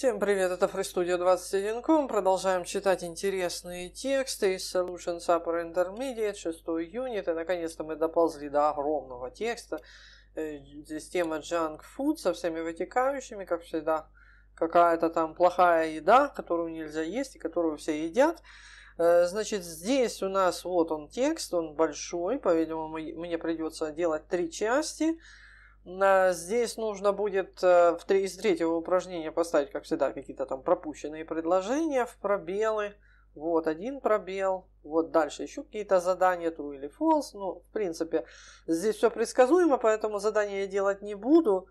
Всем привет, это FreeStudio 21.com. Продолжаем читать интересные тексты из Solutions Upper Intermediate, 6 юнит. И наконец-то мы доползли до огромного текста. Э, здесь тема Junk Food со всеми вытекающими, как всегда. Какая-то там плохая еда, которую нельзя есть и которую все едят. Э, значит, здесь у нас вот он текст, он большой. По-видимому, мне придется делать три части. Здесь нужно будет э, из третьего упражнения поставить, как всегда, какие-то там пропущенные предложения в пробелы. Вот один пробел, вот дальше еще какие-то задания, true или false. Ну, в принципе, здесь все предсказуемо, поэтому задания я делать не буду.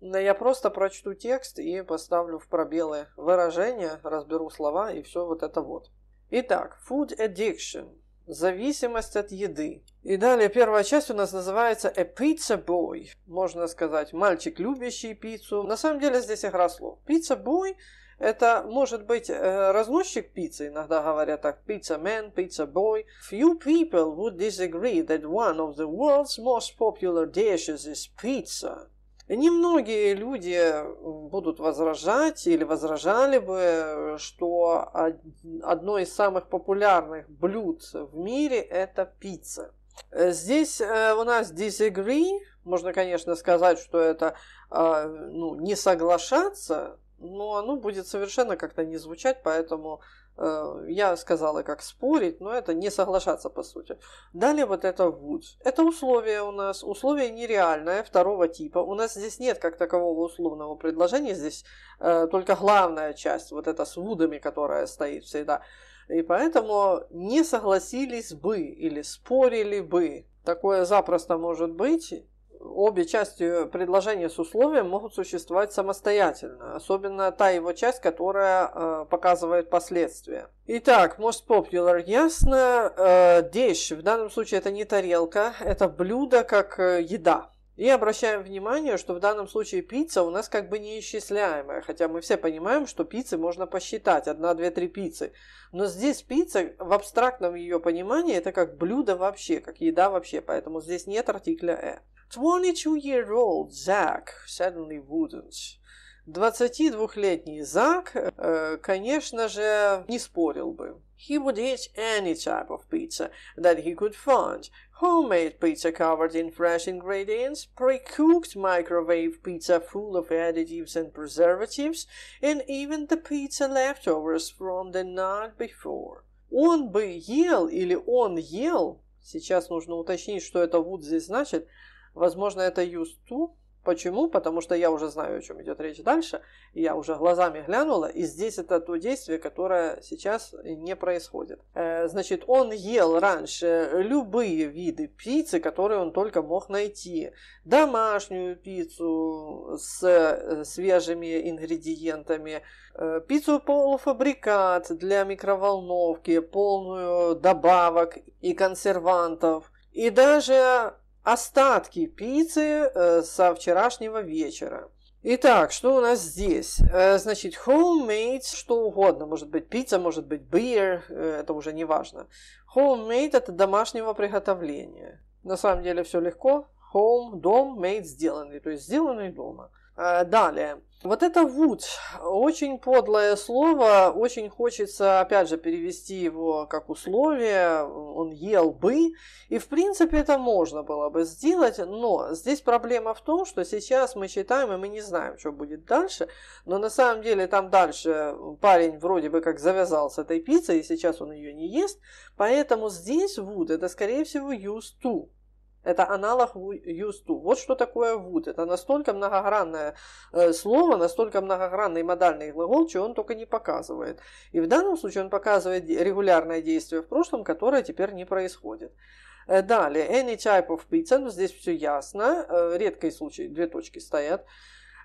Но я просто прочту текст и поставлю в пробелы выражения, разберу слова и все вот это вот. Итак, food addiction зависимость от еды. И далее первая часть у нас называется «A pizza boy», можно сказать, «мальчик, любящий пиццу». На самом деле здесь игра слов. «Pizza boy» — это может быть э, разносчик пиццы, иногда говорят так, «pizza man», «pizza boy». Few people would disagree that one of the world's most popular dishes is pizza. Немногие люди будут возражать или возражали бы, что одно из самых популярных блюд в мире – это пицца. Э, здесь э, у нас disagree, можно, конечно, сказать, что это а, ну, не соглашаться, но оно будет совершенно как-то не звучать, поэтому Э, я сказала, как спорить, но это не соглашаться, по сути. Далее вот это Вудс. Это условие у нас, условие нереальное, второго типа. У нас здесь нет как такового условного предложения, здесь э, только главная часть, вот эта с Вудами, которая стоит всегда. И поэтому не согласились бы или спорили бы. Такое запросто может быть, обе части предложения с условием могут существовать самостоятельно, особенно та его часть, которая э, показывает последствия. Итак, most popular, ясно. Э, dish, в данном случае это не тарелка, это блюдо как э, еда. И обращаем внимание, что в данном случае пицца у нас как бы неисчисляемая, хотя мы все понимаем, что пиццы можно посчитать, одна, две, три пиццы. Но здесь пицца в абстрактном ее понимании это как блюдо вообще, как еда вообще, поэтому здесь нет артикля «э». 22-year-old Zach suddenly wouldn't. 22-летний Зак, э, конечно же, не спорил бы. He would eat any type of pizza that he could find. Homemade pizza covered in fresh ingredients, pre-cooked microwave pizza full of additives and preservatives, and even the pizza leftovers from the night before. Он бы ел или он ел, сейчас нужно уточнить, что это вот здесь значит, возможно это used to, Почему? Потому что я уже знаю, о чем идет речь дальше, я уже глазами глянула, и здесь это то действие, которое сейчас не происходит. Э, значит, он ел раньше любые виды пиццы, которые он только мог найти. Домашнюю пиццу с э, свежими ингредиентами, э, пиццу полуфабрикат для микроволновки, полную добавок и консервантов – и даже остатки пиццы э, со вчерашнего вечера. Итак, что у нас здесь? Э, значит, homemade, что угодно. Может быть, пицца, может быть, beer, э, это уже не важно. Homemade – это домашнего приготовления. На самом деле все легко. Home – дом, made – сделанный, то есть сделанный дома. Э, далее. Вот это вуч, очень подлое слово, очень хочется, опять же, перевести его как условие, он ел бы, и в принципе это можно было бы сделать, но здесь проблема в том, что сейчас мы читаем, и мы не знаем, что будет дальше, но на самом деле там дальше парень вроде бы как завязал с этой пиццей, и сейчас он ее не ест, поэтому здесь would это скорее всего used to, это аналог used to. Вот что такое would. Это настолько многогранное э, слово, настолько многогранный модальный глагол, чего он только не показывает. И в данном случае он показывает регулярное действие в прошлом, которое теперь не происходит. Э, далее, any type of pizza, ну, здесь все ясно, э, редкий случай, две точки стоят.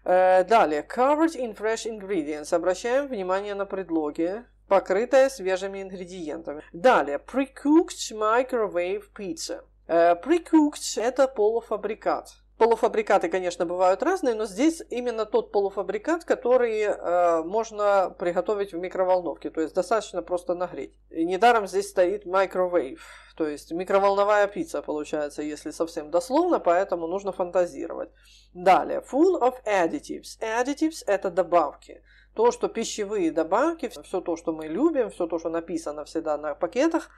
Далее, covered in fresh ingredients, обращаем внимание на предлоги, покрытая свежими ингредиентами. Далее, pre-cooked microwave pizza – Э, Pre-cooked это полуфабрикат. Полуфабрикаты, конечно, бывают разные, но здесь именно тот полуфабрикат, который э, можно приготовить в микроволновке, то есть достаточно просто нагреть. И недаром здесь стоит microwave, то есть микроволновая пицца получается, если совсем дословно, поэтому нужно фантазировать. Далее, full of additives. Additives – это добавки то, что пищевые добавки, все то, что мы любим, все то, что написано всегда на пакетах,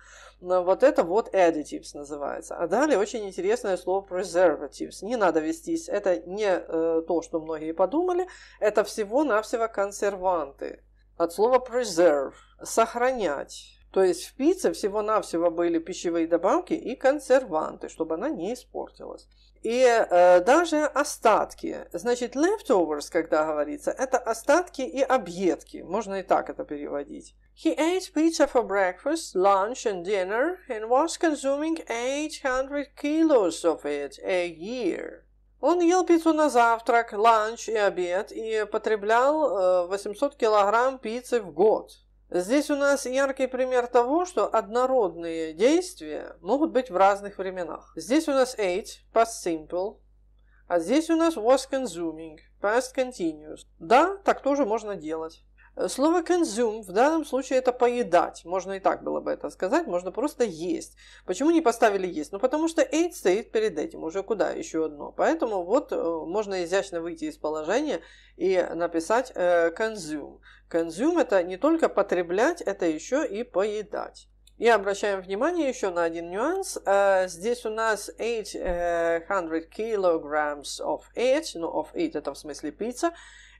вот это вот additives называется. А далее очень интересное слово preservatives. Не надо вестись, это не э, то, что многие подумали, это всего-навсего консерванты. От слова preserve – сохранять. То есть в пицце всего-навсего были пищевые добавки и консерванты, чтобы она не испортилась и э, даже остатки. Значит, leftovers, когда говорится, это остатки и объедки. Можно и так это переводить. He ate pizza for breakfast, lunch and dinner and was consuming 800 kilos of it a year. Он ел пиццу на завтрак, ланч и обед и потреблял э, 800 килограмм пиццы в год. Здесь у нас яркий пример того, что однородные действия могут быть в разных временах. Здесь у нас ate, past simple, а здесь у нас was consuming, past continuous. Да, так тоже можно делать. Э, слово consume в данном случае это поедать. Можно и так было бы это сказать, можно просто есть. Почему не поставили есть? Ну потому что ate стоит перед этим, уже куда еще одно. Поэтому вот э, можно изящно выйти из положения и написать consume. Э, consume это не только потреблять, это еще и поедать. И обращаем внимание еще на один нюанс. Здесь у нас 800 kilograms of it, ну of it это в смысле пицца,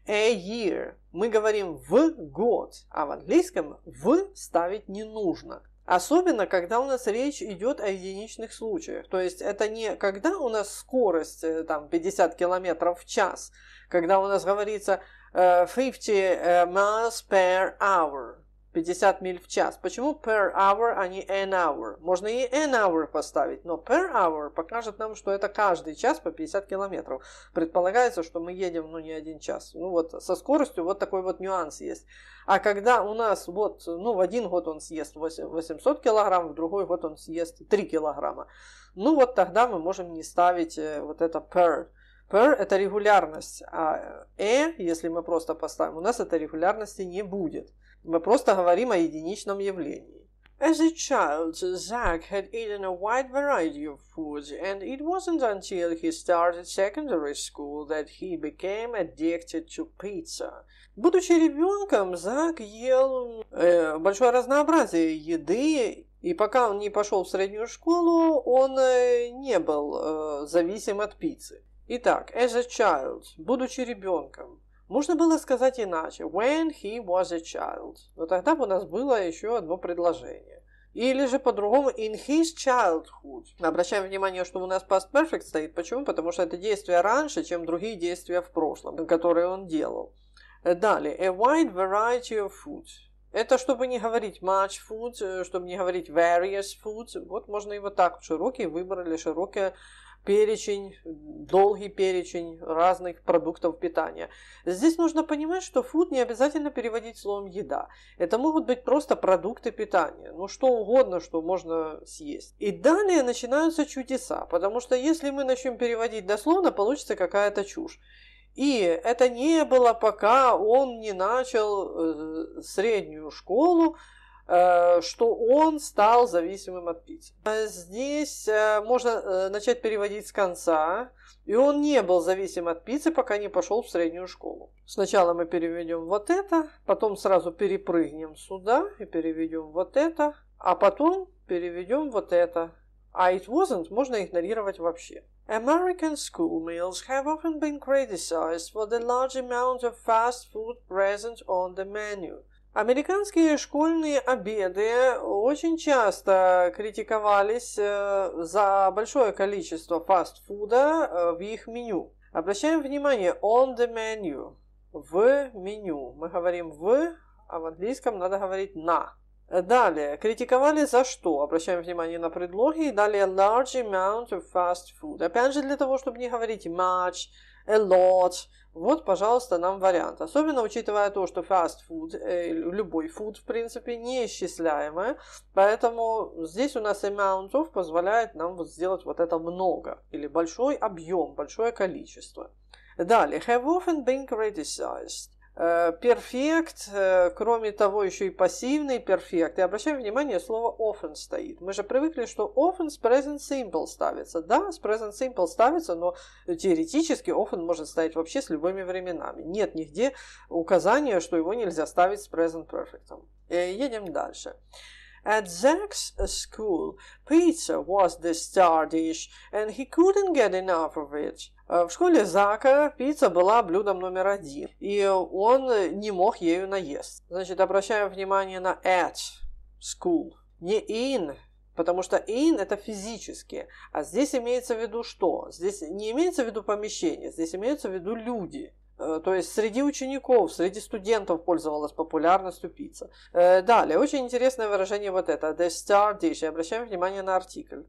a year. Мы говорим в год, а в английском в ставить не нужно. Особенно, когда у нас речь идет о единичных случаях. То есть это не когда у нас скорость э, там, 50 км в час, когда у нас говорится 50 э, э, miles per hour. 50 миль в час. Почему per hour, а не an hour? Можно и an hour поставить, но per hour покажет нам, что это каждый час по 50 километров. Предполагается, что мы едем, ну, не один час. Ну, вот со скоростью вот такой вот нюанс есть. А когда у нас вот, ну, в один год он съест 800 килограмм, в другой год он съест 3 килограмма, ну, вот тогда мы можем не ставить э, вот это per. Per – это регулярность, а e, если мы просто поставим, у нас этой регулярности не будет. Мы просто говорим о единичном явлении. As a child, Zach had eaten a wide variety of foods, and it wasn't until he started secondary school that he became addicted to pizza. Будучи ребенком, Зак ел э, большое разнообразие еды, и пока он не пошел в среднюю школу, он э, не был э, зависим от пиццы. Итак, as a child, будучи ребенком, можно было сказать иначе. When he was a child. Но тогда бы у нас было еще одно предложение. Или же по-другому in his childhood. Обращаем внимание, что у нас past perfect стоит. Почему? Потому что это действие раньше, чем другие действия в прошлом, которые он делал. Далее. A wide variety of food. Это чтобы не говорить much food, э, чтобы не говорить various food. Вот можно его так. Широкий выбор или широкая перечень, долгий перечень разных продуктов питания. Здесь нужно понимать, что food не обязательно переводить словом «еда». Это могут быть просто продукты питания, ну что угодно, что можно съесть. И далее начинаются чудеса, потому что если мы начнем переводить дословно, получится какая-то чушь. И это не было, пока он не начал э, среднюю школу, Э, что он стал зависимым от пить. Э, здесь э, можно начать переводить с конца. И он не был зависим от пиццы, пока не пошел в среднюю школу. Сначала мы переведем вот это, потом сразу перепрыгнем сюда и переведем вот это, а потом переведем вот это. А it wasn't можно игнорировать вообще. American school meals have often been criticized for the large amount of fast food present on the menu – Американские школьные обеды очень часто критиковались э, за большое количество фастфуда э, в их меню. Обращаем внимание on the menu, в меню. Мы говорим в, а в английском надо говорить на. Далее, критиковали за что? Обращаем внимание на предлоги. далее, large amount of fast food. Опять же, для того, чтобы не говорить much, a lot, вот, пожалуйста, нам вариант. Особенно учитывая то, что fast food, э, любой food, в принципе, неисчисляемый, Поэтому здесь у нас amount of позволяет нам вот сделать вот это много. Или большой объем, большое количество. Далее. Have often been criticized. Э, перфект, э, кроме того, еще и пассивный перфект. И обращаем внимание, слово often стоит. Мы же привыкли, что often с present simple ставится. Да, с present simple ставится, но теоретически often может стоять вообще с любыми временами. Нет нигде указания, что его нельзя ставить с present perfect. Э, едем дальше. At Zach's school, pizza was the star dish, and he couldn't get enough of it. Э, в школе Зака пицца была блюдом номер один, и он не мог ею наесть. Значит, обращаем внимание на at school, не in, потому что in это физически, а здесь имеется в виду что? Здесь не имеется в виду помещение, здесь имеются в виду люди. Э, то есть среди учеников, среди студентов пользовалась популярностью пицца. Э, далее, очень интересное выражение вот это, the star dish, и обращаем внимание на артикль.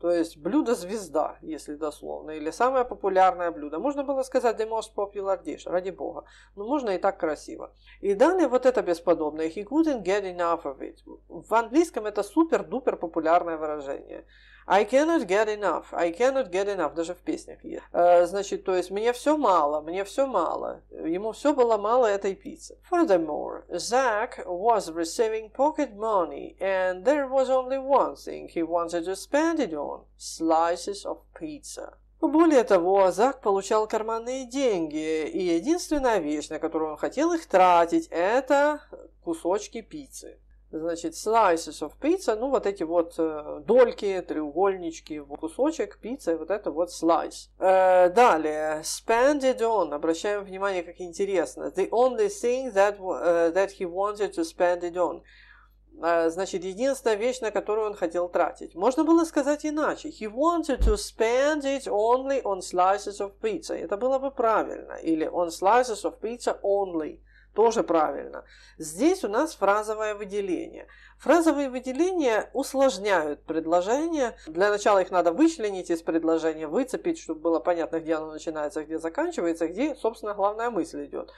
То есть блюдо-звезда, если дословно, или самое популярное блюдо. Можно было сказать the most popular dish, ради бога. Но можно и так красиво. И далее вот это бесподобное. He couldn't get enough of it. В английском это супер-дупер популярное выражение. I cannot get enough, I cannot get enough, даже в песнях есть. Э, значит, то есть мне все мало, мне все мало. Ему все было мало этой пиццы. Furthermore, Zach was receiving pocket money, and there was only one thing he wanted to spend it on – slices of pizza. Более того, Зак получал карманные деньги, и единственная вещь, на которую он хотел их тратить, это кусочки пиццы значит, slices of pizza, ну, вот эти вот э, дольки, треугольнички, кусочек пиццы, вот это вот slice. Э, далее, spend it on, обращаем внимание, как интересно. The only thing that, uh, that he wanted to spend it on. значит, единственная вещь, на которую он хотел тратить. Можно было сказать иначе. He wanted to spend it only on slices of pizza. Это было бы правильно. Или on slices of pizza only. Тоже правильно. Здесь у нас фразовое выделение. Фразовые выделения усложняют предложение. Для начала их надо вычленить из предложения, выцепить, чтобы было понятно, где оно начинается, где заканчивается, где, собственно, главная мысль идет.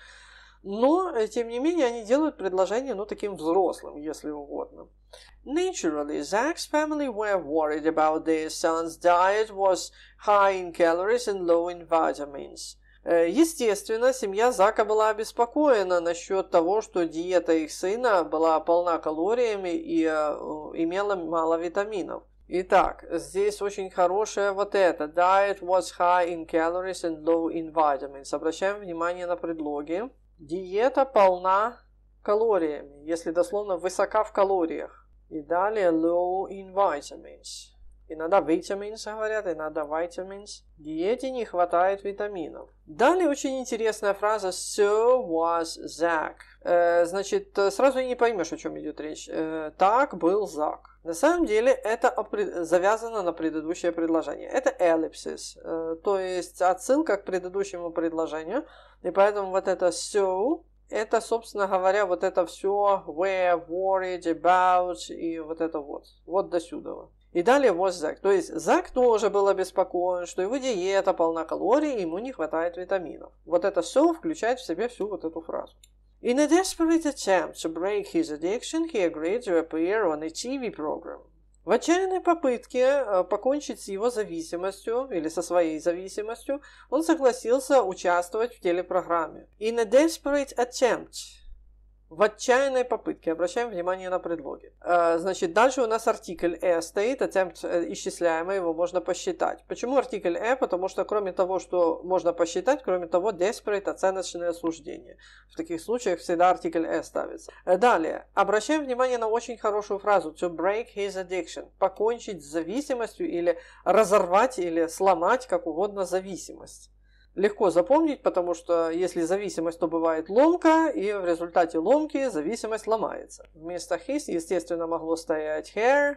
Но, э, тем не менее, они делают предложение, ну, таким взрослым, если угодно. Naturally, Zach's family were worried about their son's diet was high in calories and low in vitamins – Э, естественно, семья Зака была обеспокоена насчет того, что диета их сына была полна калориями и э, имела мало витаминов. Итак, здесь очень хорошее вот это. Diet was high in calories and low in vitamins. Обращаем внимание на предлоги. Диета полна калориями, если дословно высока в калориях. И далее low in vitamins. Иногда vitamins говорят, иногда vitamins. Диете не хватает витаминов. Далее очень интересная фраза «So was Zach». Э, значит, э, сразу не поймешь, о чем идет речь. Э, «Так был Зак». На самом деле это завязано на предыдущее предложение. Это эллипсис, э, то есть отсылка к предыдущему предложению. И поэтому вот это «so» это, собственно говоря, вот это все «were worried about» и вот это вот. Вот до сюда. И далее вот Зак. То есть Зак тоже был обеспокоен, что его диета полна калорий, и ему не хватает витаминов. Вот это все включает в себе всю вот эту фразу. In a desperate attempt to break his addiction, he agreed to appear on a TV program. В отчаянной попытке э, покончить с его зависимостью или со своей зависимостью, он согласился участвовать в телепрограмме. In a desperate attempt в отчаянной попытке, обращаем внимание на предлоги. Э, значит, дальше у нас артикль «э» стоит, а темп э, исчисляемый, его можно посчитать. Почему артикль «э»? Потому что кроме того, что можно посчитать, кроме того, desperate – оценочное суждение. В таких случаях всегда артикль «э» ставится. Э, далее, обращаем внимание на очень хорошую фразу «to break his addiction» – покончить с зависимостью или разорвать или сломать, как угодно, зависимость легко запомнить, потому что если зависимость, то бывает ломка, и в результате ломки зависимость ломается. Вместо his, естественно, могло стоять here,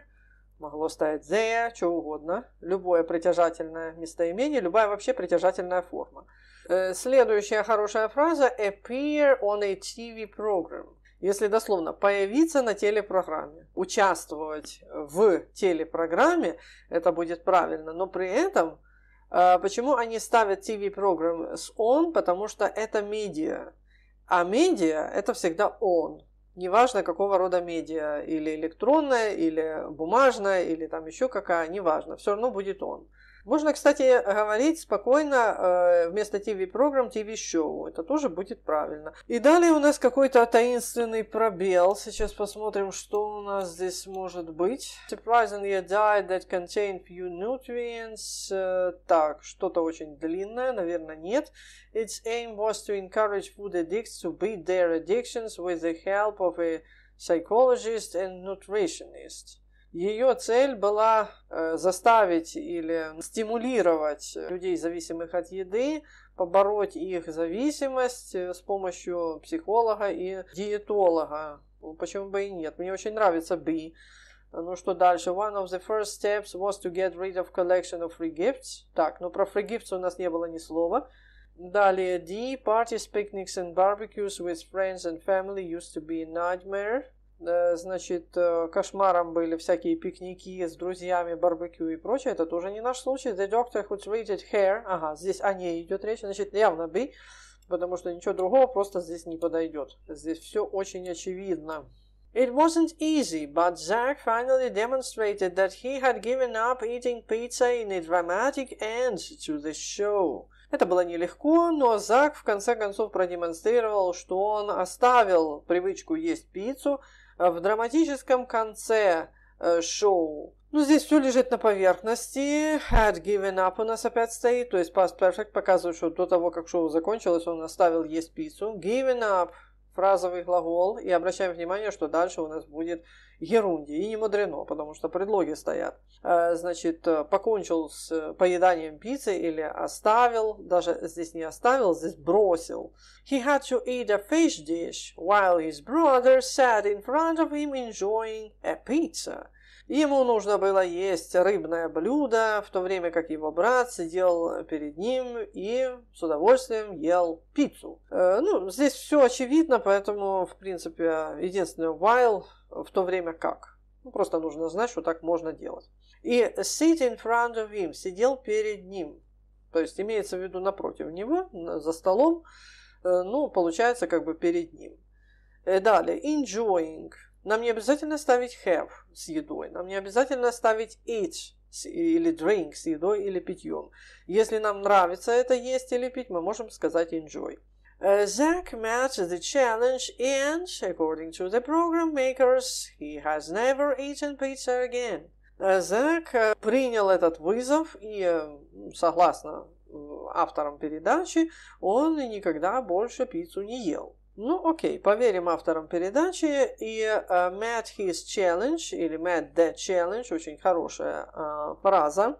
могло стоять there, что угодно. Любое притяжательное местоимение, любая вообще притяжательная форма. Э, следующая хорошая фраза – appear on a TV program. Если дословно, появиться на телепрограмме. Участвовать в телепрограмме, это будет правильно, но при этом – а, почему они ставят TV-программ с он? Потому что это медиа. А медиа – это всегда он. Неважно, какого рода медиа, или электронная, или бумажная, или там еще какая, неважно, все равно будет он. Можно, кстати, говорить спокойно э, вместо ТВ-программ ТВ-шоу. Это тоже будет правильно. И далее у нас какой-то таинственный пробел. Сейчас посмотрим, что у нас здесь может быть. Surprisingly, a diet that contained few nutrients. Э, так, что-то очень длинное, наверное, нет. Its aim was to encourage food addicts to beat their addictions with the help of a psychologist and nutritionist. Ее цель была э, заставить или стимулировать людей, зависимых от еды, побороть их зависимость э, с помощью психолога и диетолога. Ну, почему бы и нет? Мне очень нравится Би. Ну что дальше? One of the first steps was to get rid of collection of free gifts. Так, но ну про free gifts у нас не было ни слова. Далее D. Parties, picnics and barbecues with friends and family used to be a nightmare. Э, значит, э, кошмаром были всякие пикники с друзьями, барбекю и прочее, это тоже не наш случай. The doctor who treated hair, ага, здесь о ней идет речь, значит, явно бы потому что ничего другого просто здесь не подойдет. Здесь все очень очевидно. It wasn't easy, but Zach finally demonstrated that he had given up eating pizza in a dramatic end to the show. Это было нелегко, но Зак в конце концов продемонстрировал, что он оставил привычку есть пиццу – Э, в драматическом конце э, шоу. Но ну, здесь все лежит на поверхности. Had given up у нас опять стоит. То есть past perfect показывает, что до того, как шоу закончилось, он оставил есть пиццу. Given up фразовый глагол и обращаем внимание, что дальше у нас будет ерунди. И не мудрено, потому что предлоги стоят. Э, значит, э, покончил с поеданием пиццы или оставил, даже здесь не оставил, здесь бросил. He had to eat a fish dish while his brother sat in front of him enjoying a pizza. Ему нужно было есть рыбное блюдо, в то время как его брат сидел перед ним и с удовольствием ел пиццу. Э, ну, здесь все очевидно, поэтому, в принципе, единственное while в то время как. Ну, просто нужно знать, что так можно делать. И sit in front of him, сидел перед ним. То есть имеется в виду напротив него, за столом, э, ну, получается как бы перед ним. Э, далее, enjoying, нам не обязательно ставить have с едой, нам не обязательно ставить eat или drink с едой или питьем. Если нам нравится это есть или пить, мы можем сказать enjoy. Uh, Zach met the challenge and, according to the program makers, he has never eaten pizza again. Uh, Зак uh, принял этот вызов и, э, согласно авторам передачи, он никогда больше пиццу не ел. Ну, окей, поверим авторам передачи. И uh, э, Mad His Challenge или Mad The Challenge, очень хорошая uh, фраза.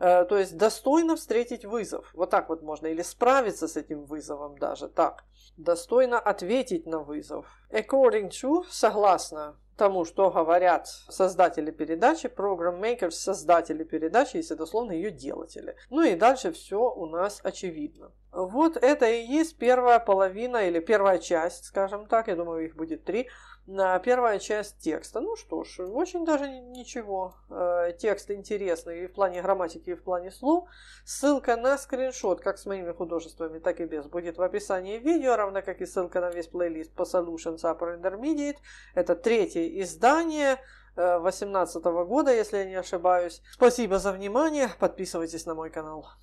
Uh, то есть достойно встретить вызов. Вот так вот можно. Или справиться с этим вызовом даже. Так. Достойно ответить на вызов. According to, согласно тому, что говорят создатели передачи, программ-мейкерс, создатели передачи, если дословно ее делатели. Ну и дальше все у нас очевидно. Вот это и есть первая половина или первая часть, скажем так, я думаю, их будет три, на первая часть текста. Ну что ж, очень даже ничего. Э, текст интересный и в плане грамматики, и в плане слов. Ссылка на скриншот, как с моими художествами, так и без, будет в описании видео, равно как и ссылка на весь плейлист по Solutions Upper Intermediate. Это третье издание. 2018 э, года, если я не ошибаюсь. Спасибо за внимание, подписывайтесь на мой канал.